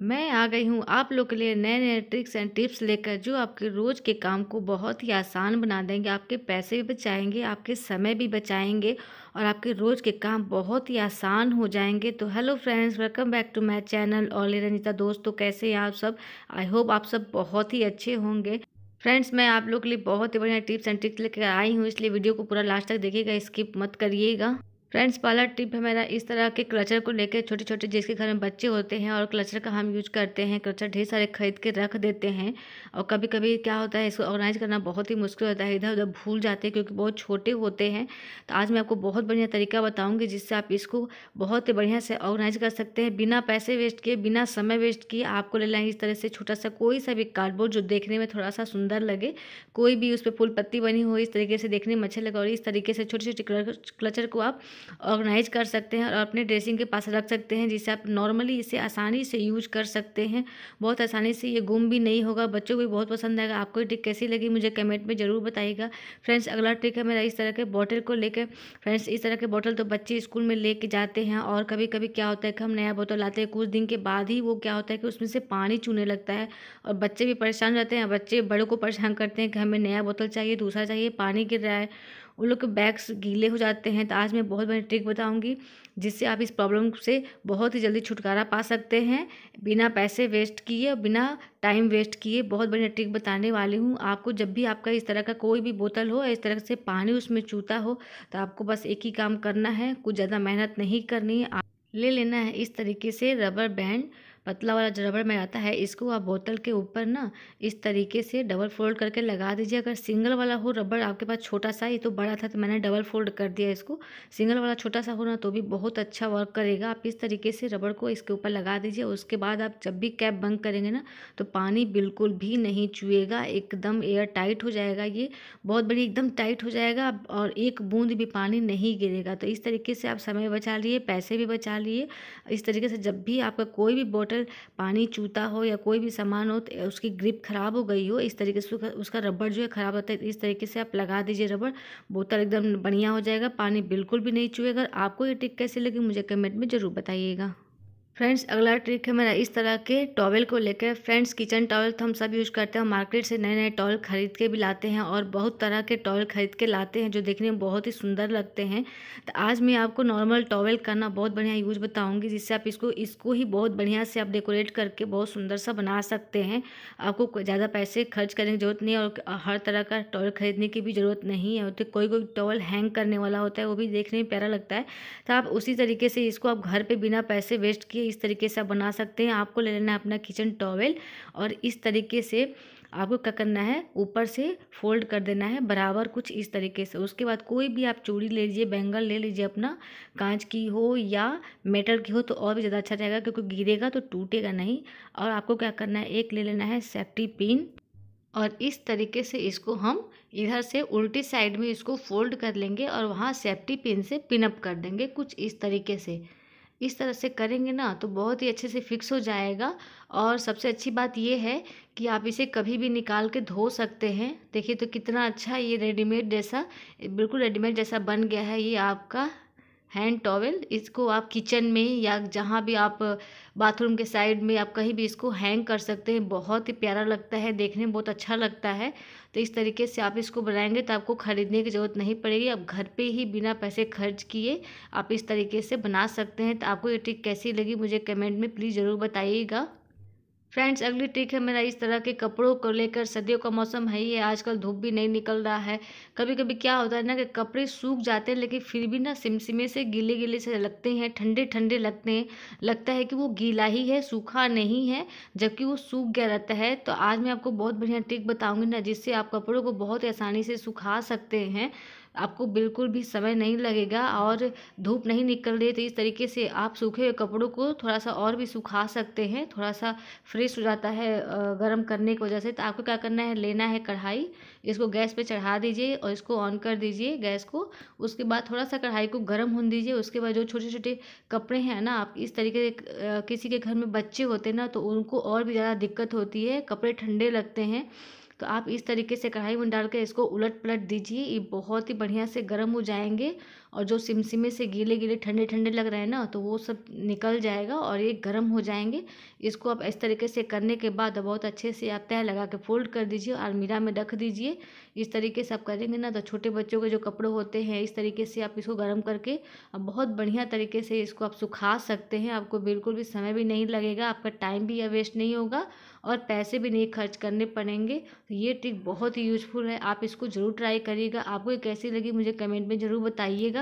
मैं आ गई हूँ आप लोग के लिए नए नए ट्रिक्स एंड टिप्स लेकर जो आपके रोज़ के काम को बहुत ही आसान बना देंगे आपके पैसे भी बचाएंगे आपके समय भी बचाएंगे और आपके रोज़ के काम बहुत ही आसान हो जाएंगे तो hello friends welcome back to my channel all Ranjita दोस्तों कैसे हैं आप सब आई होप आप सब बहुत ही अच्छे होंगे फ्रेंड्स मैं आप लोग के लिए बहुत ही बढ़िया टिप्स एंड ट्रिक्स लेकर आई हूँ इसलिए वीडियो को पूरा लास्ट तक देखिएगा स्किप मत करिएगा फ्रेंड्स पहला टिप है मेरा इस तरह के क्लचर को लेकर छोटे छोटे जिसके घर में बच्चे होते हैं और क्लचर का हम यूज करते हैं क्लचर ढेर सारे खरीद के रख देते हैं और कभी कभी क्या होता है इसको ऑर्गेनाइज करना बहुत ही मुश्किल होता है इधर उधर भूल जाते हैं क्योंकि बहुत छोटे होते हैं तो आज मैं आपको बहुत बढ़िया तरीका बताऊँगी जिससे आप इसको बहुत ही बढ़िया से ऑर्गेनाइज कर सकते हैं बिना पैसे वेस्ट किए बिना समय वेस्ट किए आपको ले लाएंगे इस तरह से छोटा सा कोई सा भी कार्डबोर्ड जो देखने में थोड़ा सा सुंदर लगे कोई भी उस पर फूल पत्ती बनी हो इस तरीके से देखने में अच्छे लगे और इस तरीके से छोटे छोटे क्लचर को आप ऑर्गेनाइज कर सकते हैं और अपने ड्रेसिंग के पास रख सकते हैं जिससे आप नॉर्मली इसे आसानी से यूज कर सकते हैं बहुत आसानी से ये गुम भी नहीं होगा बच्चों को भी बहुत पसंद आएगा आपको ये ट्रिक कैसी लगी मुझे कमेंट में ज़रूर बताइएगा फ्रेंड्स अगला ट्रिक है मेरा इस तरह के बॉटल को लेकर फ्रेंड्स इस तरह के बॉटल तो बच्चे स्कूल में लेके जाते हैं और कभी कभी क्या होता है कि हम नया बोतल लाते हैं कुछ दिन के बाद ही वो क्या होता है कि उसमें से पानी चूने लगता है और बच्चे भी परेशान रहते हैं बच्चे बड़ों को परेशान करते हैं कि हमें नया बोतल चाहिए दूसरा चाहिए पानी गिर रहा है उन लोग के बैग्स गीले हो जाते हैं तो आज मैं बहुत मैं ट्रिक बताऊंगी जिससे आप इस प्रॉब्लम से बहुत ही जल्दी छुटकारा पा सकते हैं बिना पैसे वेस्ट किए और बिना टाइम वेस्ट किए बहुत बढ़िया ट्रिक बताने वाली हूँ आपको जब भी आपका इस तरह का कोई भी बोतल हो इस तरह से पानी उसमें चूता हो तो आपको बस एक ही काम करना है कुछ ज़्यादा मेहनत नहीं करनी है ले लेना है इस तरीके से रबर बैंड पतला वाला जो रबड़ में आता है इसको आप बोतल के ऊपर ना इस तरीके से डबल फोल्ड करके लगा दीजिए अगर सिंगल वाला हो रबड़ आपके पास छोटा सा ये तो बड़ा था तो मैंने डबल फोल्ड कर दिया इसको सिंगल वाला छोटा सा हो ना तो भी बहुत अच्छा वर्क करेगा आप इस तरीके से रबड़ को इसके ऊपर लगा दीजिए उसके बाद आप जब भी कैप बंद करेंगे ना तो पानी बिल्कुल भी नहीं चुएगा एकदम एयर टाइट हो जाएगा ये बहुत बड़ी एकदम टाइट हो जाएगा और एक बूंद भी पानी नहीं गिरेगा तो इस तरीके से आप समय बचा लिए पैसे भी बचा लिए इस तरीके से जब भी आपका कोई भी बॉटल बॉटल पानी चूता हो या कोई भी सामान हो तो उसकी ग्रिप ख़राब हो गई हो इस तरीके से उसका रबड़ जो है ख़राब होता है इस तरीके से आप लगा दीजिए रबड़ बोतल एकदम बढ़िया हो जाएगा पानी बिल्कुल भी नहीं चुएगा आपको ये टिक कैसे लगी मुझे कमेंट में ज़रूर बताइएगा फ्रेंड्स अगला ट्रिक है मेरा इस तरह के टॉवल को लेकर फ्रेंड्स किचन टॉवल तो हम सब यूज़ करते हैं मार्केट से नए नए टॉवल ख़रीद के भी लाते हैं और बहुत तरह के टॉवल ख़रीद के लाते हैं जो देखने में बहुत ही सुंदर लगते हैं तो आज मैं आपको नॉर्मल टॉवल करना बहुत बढ़िया यूज़ बताऊँगी जिससे आप इसको इसको ही बहुत बढ़िया से आप डेकोरेट करके बहुत सुंदर सा बना सकते हैं आपको ज़्यादा पैसे खर्च करने की ज़रूरत नहीं है और हर तरह का टॉवल ख़रीदने की भी ज़रूरत नहीं है तो कोई कोई टॉवल हैंग करने वाला होता है वो भी देखने में प्यारा लगता है तो आप उसी तरीके से इसको आप घर पर बिना पैसे वेस्ट किए देखिए इस तरीके से आप बना सकते हैं आपको ले लेना है अपना किचन टॉवेल और इस तरीके से आपको क्या करना है ऊपर से फोल्ड कर देना है बराबर कुछ इस तरीके से उसके बाद कोई भी आप चूड़ी ले लीजिए बैंगल ले लीजिए अपना कांच की हो या मेटल की हो तो और भी ज़्यादा अच्छा रहेगा क्योंकि गिरेगा तो टूटेगा नहीं और आपको क्या करना है एक ले लेना है सेफ्टी पिन और इस तरीके से इसको हम इधर से उल्टी साइड में इसको फोल्ड कर लेंगे और वहाँ सेफ्टी पिन से पिनअप कर देंगे कुछ इस तरीके से इस तरह से करेंगे ना तो बहुत ही अच्छे से फिक्स हो जाएगा और सबसे अच्छी बात ये है कि आप इसे कभी भी निकाल के धो सकते हैं देखिए तो कितना अच्छा ये रेडीमेड जैसा बिल्कुल रेडीमेड जैसा बन गया है ये आपका हैंड टॉवेल इसको आप किचन में या जहाँ भी आप बाथरूम के साइड में आप कहीं भी इसको हैंग कर सकते हैं बहुत ही प्यारा लगता है देखने में बहुत अच्छा लगता है तो इस तरीके से आप इसको बनाएंगे तो आपको ख़रीदने की ज़रूरत नहीं पड़ेगी आप घर पे ही बिना पैसे खर्च किए आप इस तरीके से बना सकते हैं तो आपको ये ट्रिक कैसी लगी मुझे कमेंट में प्लीज़ ज़रूर बताइएगा फ्रेंड्स अगली ट्रिक है मेरा इस तरह के कपड़ों को लेकर सर्दियों का मौसम है ही है आजकल धूप भी नहीं निकल रहा है कभी कभी क्या होता है ना कि कपड़े सूख जाते हैं लेकिन फिर भी ना सिमसिमे से गीले गीले से लगते हैं ठंडे ठंडे लगते हैं लगता है कि वो गीला ही है सूखा नहीं है जबकि वो सूख गया रहता है तो आज मैं आपको बहुत बढ़िया ट्रिक बताऊँगी ना जिससे आप कपड़ों को बहुत आसानी से सुखा सकते हैं आपको बिल्कुल भी समय नहीं लगेगा और धूप नहीं निकल रही तो इस तरीके से आप सूखे हुए कपड़ों को थोड़ा सा और भी सुखा सकते हैं थोड़ा सा फ्रेश हो जाता है गर्म करने की वजह से तो आपको क्या करना है लेना है कढ़ाई इसको गैस पर चढ़ा दीजिए और इसको ऑन कर दीजिए गैस को उसके बाद थोड़ा सा कढ़ाई को गर्म हो दीजिए उसके बाद जो छोटे छोटे कपड़े हैं ना आप इस तरीके किसी के घर में बच्चे होते हैं ना तो उनको और भी ज़्यादा दिक्कत होती है कपड़े ठंडे लगते हैं तो आप इस तरीके से कढ़ाई में डाल कर इसको उलट पलट दीजिए ये बहुत ही बढ़िया से गर्म हो जाएंगे और जो सिमसिमे से गीले गीले ठंडे ठंडे लग रहे हैं ना तो वो सब निकल जाएगा और ये गर्म हो जाएंगे इसको आप इस तरीके से करने के बाद बहुत अच्छे से आप तय लगा के फोल्ड कर दीजिए और मीरा में रख दीजिए इस तरीके से आप करेंगे ना तो छोटे बच्चों के जो कपड़े होते हैं इस तरीके से आप इसको गर्म करके बहुत बढ़िया तरीके से इसको आप सुखा सकते हैं आपको बिल्कुल भी समय भी नहीं लगेगा आपका टाइम भी वेस्ट नहीं होगा और पैसे भी नहीं खर्च करने पड़ेंगे तो ये ट्रिक बहुत ही यूजफुल है आप इसको ज़रूर ट्राई करिएगा आपको ये कैसी लगी मुझे कमेंट में ज़रूर बताइएगा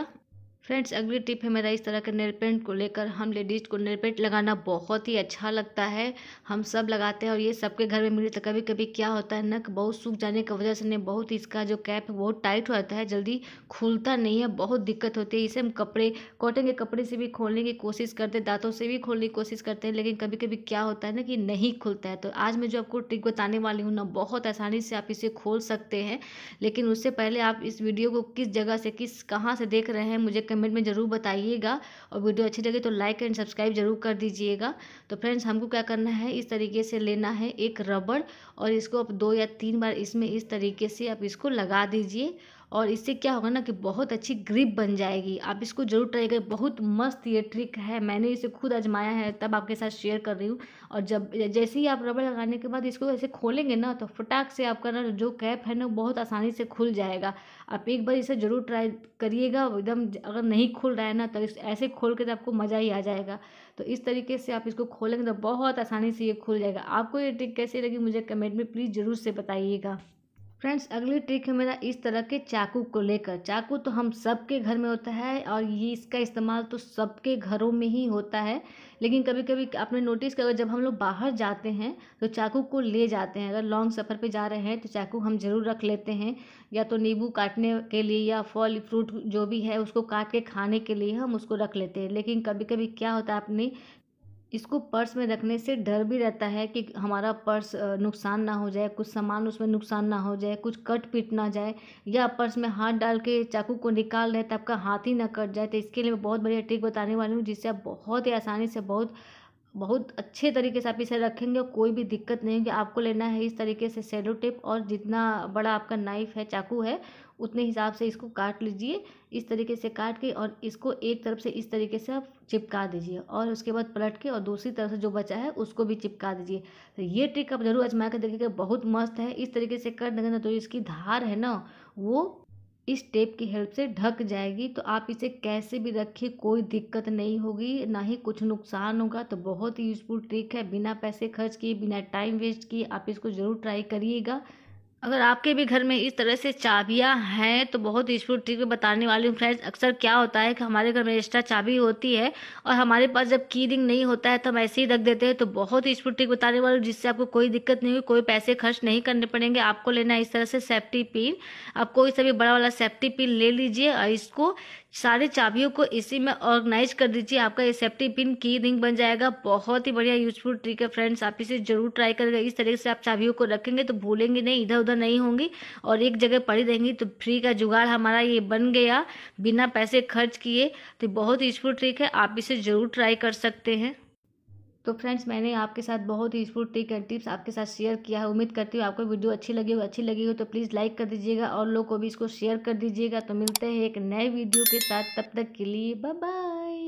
फ्रेंड्स अगली टिप है मेरा इस तरह के नेल पेंट को लेकर हम लेडीज़ को नेल पेंट लगाना बहुत ही अच्छा लगता है हम सब लगाते हैं और ये सबके घर में मिले तो कभी कभी क्या होता है नक बहुत सूख जाने की वजह से नहीं बहुत इसका जो कैप है बहुत टाइट हो जाता है जल्दी खुलता नहीं है बहुत दिक्कत होती है इसे हम कपड़े कॉटन के कपड़े से भी खोलने की कोशिश करते दांतों से भी खोलने की कोशिश करते हैं लेकिन कभी कभी क्या होता है ना कि नहीं खुलता है तो आज मैं जो आपको ट्रिक बताने वाली हूँ ना बहुत आसानी से आप इसे खोल सकते हैं लेकिन उससे पहले आप इस वीडियो को किस जगह से किस कहाँ से देख रहे हैं मुझे कमेंट में ज़रूर बताइएगा और वीडियो अच्छी लगे तो लाइक एंड सब्सक्राइब जरूर कर दीजिएगा तो फ्रेंड्स हमको क्या करना है इस तरीके से लेना है एक रबड़ और इसको आप दो या तीन बार इसमें इस तरीके से आप इसको लगा दीजिए और इससे क्या होगा ना कि बहुत अच्छी ग्रिप बन जाएगी आप इसको जरूर ट्राई करें बहुत मस्त ये ट्रिक है मैंने इसे खुद आजमाया है तब आपके साथ शेयर कर रही हूँ और जब जैसे ही आप रबड़ लगाने के बाद इसको ऐसे खोलेंगे ना तो फटाक से आपका ना जो कैप है ना बहुत आसानी से खुल जाएगा आप एक बार इसे ज़रूर ट्राई करिएगा एकदम अगर नहीं खुल रहा है ना तो ऐसे खोल के तो आपको मज़ा ही आ जाएगा तो इस तरीके से आप इसको खोलेंगे तो बहुत आसानी से ये खुल जाएगा आपको ये ट्रिक कैसी लगी मुझे कमेंट में प्लीज़ ज़रूर से बताइएगा फ्रेंड्स अगली ट्रिक है मेरा इस तरह के चाकू को लेकर चाकू तो हम सब के घर में होता है और ये इसका इस्तेमाल तो सबके घरों में ही होता है लेकिन कभी कभी आपने नोटिस किया जब हम लोग बाहर जाते हैं तो चाकू को ले जाते हैं अगर लॉन्ग सफ़र पे जा रहे हैं तो चाकू हम ज़रूर रख लेते हैं या तो नींबू काटने के लिए या फल फ्रूट जो भी है उसको काट के खाने के लिए हम उसको रख लेते हैं लेकिन कभी कभी क्या होता है आपने इसको पर्स में रखने से डर भी रहता है कि हमारा पर्स नुकसान ना हो जाए कुछ सामान उसमें नुकसान ना हो जाए कुछ कट पीट ना जाए या पर्स में हाथ डाल के चाकू को निकाल रहे तो आपका हाथ ही ना कट जाए तो इसके लिए मैं बहुत बढ़िया ट्रिक बताने वाली हूँ जिससे आप बहुत ही आसानी से बहुत बहुत अच्छे तरीके से आप इसे रखेंगे कोई भी दिक्कत नहीं होगी आपको लेना है इस तरीके से सेलो टेप और जितना बड़ा आपका नाइफ है चाकू है उतने हिसाब से इसको काट लीजिए इस तरीके से काट के और इसको एक तरफ से इस तरीके से आप चिपका दीजिए और उसके बाद पलट के और दूसरी तरफ से जो बचा है उसको भी चिपका दीजिए तो ये ट्रिक आप ज़रूर आजमा कर देखिएगा बहुत मस्त है इस तरीके से कर देंगे ना तो इसकी धार है ना वो इस टेप की हेल्प से ढक जाएगी तो आप इसे कैसे भी रखिए कोई दिक्कत नहीं होगी ना ही कुछ नुकसान होगा तो बहुत ही यूज़फुल ट्रिक है बिना पैसे खर्च किए बिना टाइम वेस्ट किए आप इसको ज़रूर ट्राई करिएगा अगर आपके भी घर में इस तरह से चाबियां हैं तो बहुत यूजफुल ट्रिक बताने वाली हूँ फ्रेंड्स अक्सर क्या होता है कि हमारे घर में एक्स्ट्रा चाबी होती है और हमारे पास जब की रिंग नहीं होता है तो हम ऐसे ही रख देते हैं तो बहुत यूजफुल ट्रिक बताने वाली हूँ जिससे आपको कोई दिक्कत नहीं होगी कोई पैसे खर्च नहीं करने पड़ेंगे आपको लेना है इस तरह से सेफ्टी पिन आप कोई सा भी बड़ा वाला सेफ्टी पिन ले लीजिए और इसको सारी चाबियों को इसी में ऑर्गेनाइज कर दीजिए आपका ये सेफ्टी पिन की रिंग बन जाएगा बहुत ही बढ़िया यूजफुल ट्रिक है फ्रेंड्स आप इसे जरूर ट्राई करेगा इस तरीके से आप चाबियों को रखेंगे तो भूलेंगे नहीं इधर उधर नहीं होंगी और एक जगह पड़ी रहेंगी तो फ्री का जुगाड़ हमारा ये बन गया बिना पैसे खर्च किए तो बहुत यूजफुल ट्रिक है आप इसे जरूर ट्राई कर सकते हैं तो फ्रेंड्स मैंने आपके साथ बहुत ही यूजफुल ट्रिक एंड टिप्स आपके साथ शेयर किया है उम्मीद करती हूँ आपको वीडियो अच्छी लगी हो अच्छी लगी हो तो प्लीज़ लाइक कर दीजिएगा और लोग को भी इसको शेयर कर दीजिएगा तो मिलते हैं एक नए वीडियो के साथ तब तक के लिए बाय